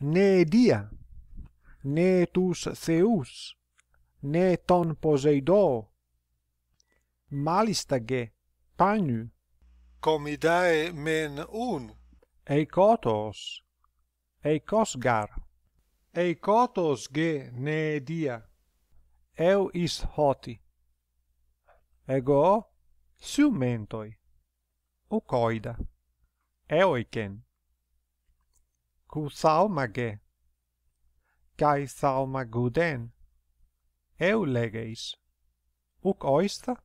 ne dia ne tus zeus ne ton poseido malistage pannu comidae men un e cotos e cosgar e cotos ge ne dia eu is hoti ego mentoi. o Eo eoiken Cu salmage ge. Cai sauma guden. Eu legeis. Uc oista?